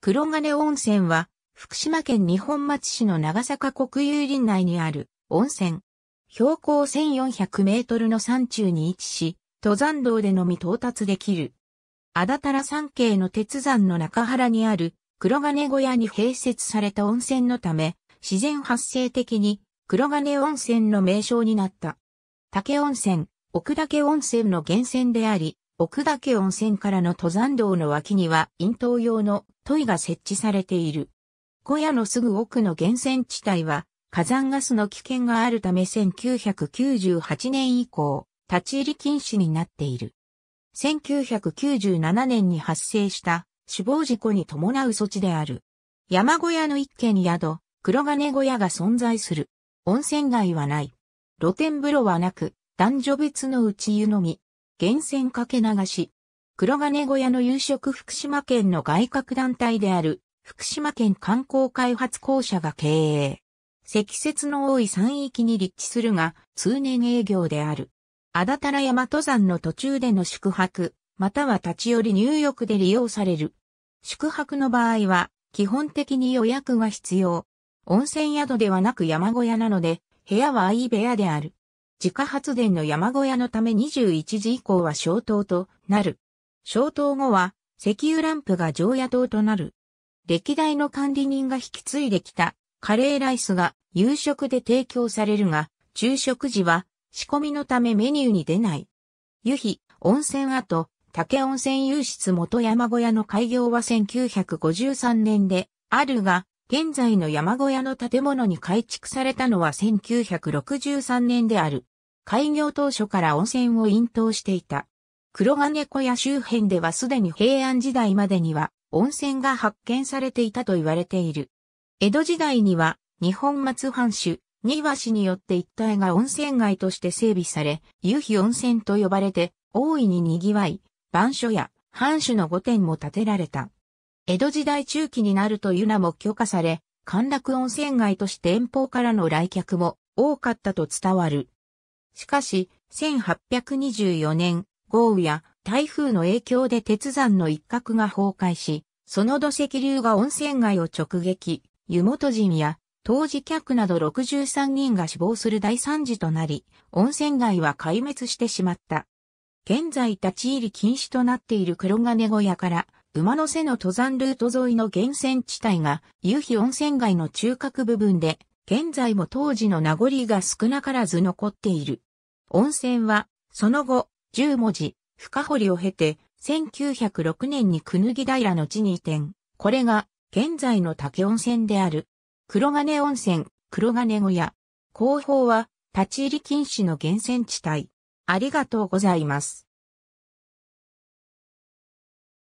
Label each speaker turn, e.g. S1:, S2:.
S1: 黒金温泉は、福島県二本松市の長坂国有林内にある温泉。標高1400メートルの山中に位置し、登山道でのみ到達できる。あだたら山系の鉄山の中原にある黒金小屋に併設された温泉のため、自然発生的に黒金温泉の名称になった。竹温泉、奥岳温泉の源泉であり、奥岳温泉からの登山道の脇には引頭用のトイが設置されている。小屋のすぐ奥の源泉地帯は火山ガスの危険があるため1998年以降、立ち入り禁止になっている。1997年に発生した死亡事故に伴う措置である。山小屋の一軒宿、黒金小屋が存在する。温泉街はない。露天風呂はなく、男女別の内湯のみ。源泉かけ流し。黒金小屋の夕食福島県の外郭団体である福島県観光開発公社が経営。積雪の多い山域に立地するが、通年営業である。あだたら山登山の途中での宿泊、または立ち寄り入浴で利用される。宿泊の場合は、基本的に予約が必要。温泉宿ではなく山小屋なので、部屋は相部屋である。自家発電の山小屋のため21時以降は消灯となる。消灯後は石油ランプが常夜灯となる。歴代の管理人が引き継いできたカレーライスが夕食で提供されるが、昼食時は仕込みのためメニューに出ない。湯日、温泉跡、竹温泉湧室元山小屋の開業は1953年であるが、現在の山小屋の建物に改築されたのは1963年である。開業当初から温泉を引頭していた。黒金小屋周辺ではすでに平安時代までには温泉が発見されていたと言われている。江戸時代には日本松藩主、庭橋によって一帯が温泉街として整備され、夕日温泉と呼ばれて大いに賑わい、番所や藩主の御殿も建てられた。江戸時代中期になると湯う名も許可され、歓楽温泉街として遠方からの来客も多かったと伝わる。しかし、1824年、豪雨や台風の影響で鉄山の一角が崩壊し、その土石流が温泉街を直撃、湯本人や当時客など63人が死亡する大惨事となり、温泉街は壊滅してしまった。現在立ち入り禁止となっている黒金小屋から、馬の背の登山ルート沿いの源泉地帯が、夕日温泉街の中核部分で、現在も当時の名残が少なからず残っている。温泉は、その後、10文字、深掘を経て、1906年にくぬぎ平の地に移転。これが、現在の竹温泉である。黒金温泉、黒金小屋。後方は、立ち入り禁止の源泉地帯。ありがとうございます。